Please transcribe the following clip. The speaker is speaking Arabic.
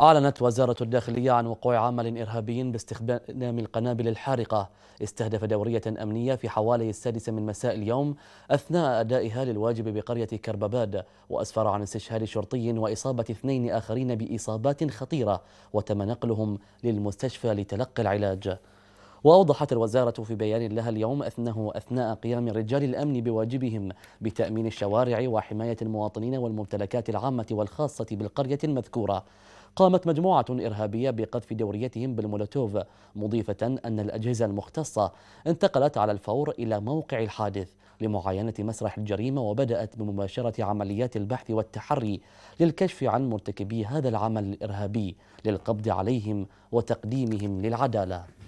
أعلنت وزارة الداخلية عن وقوع عمل إرهابي باستخدام القنابل الحارقة استهدف دورية أمنية في حوالي السادسة من مساء اليوم أثناء أدائها للواجب بقرية كرباباد وأسفر عن استشهاد شرطي وإصابة اثنين آخرين بإصابات خطيرة وتم نقلهم للمستشفى لتلقي العلاج وأوضحت الوزارة في بيان لها اليوم أنه أثناء قيام رجال الأمن بواجبهم بتأمين الشوارع وحماية المواطنين والممتلكات العامة والخاصة بالقرية المذكورة قامت مجموعة إرهابية بقذف دوريتهم بالمولوتوف مضيفة أن الأجهزة المختصة انتقلت على الفور إلى موقع الحادث لمعاينة مسرح الجريمة وبدأت بمباشرة عمليات البحث والتحري للكشف عن مرتكبي هذا العمل الإرهابي للقبض عليهم وتقديمهم للعدالة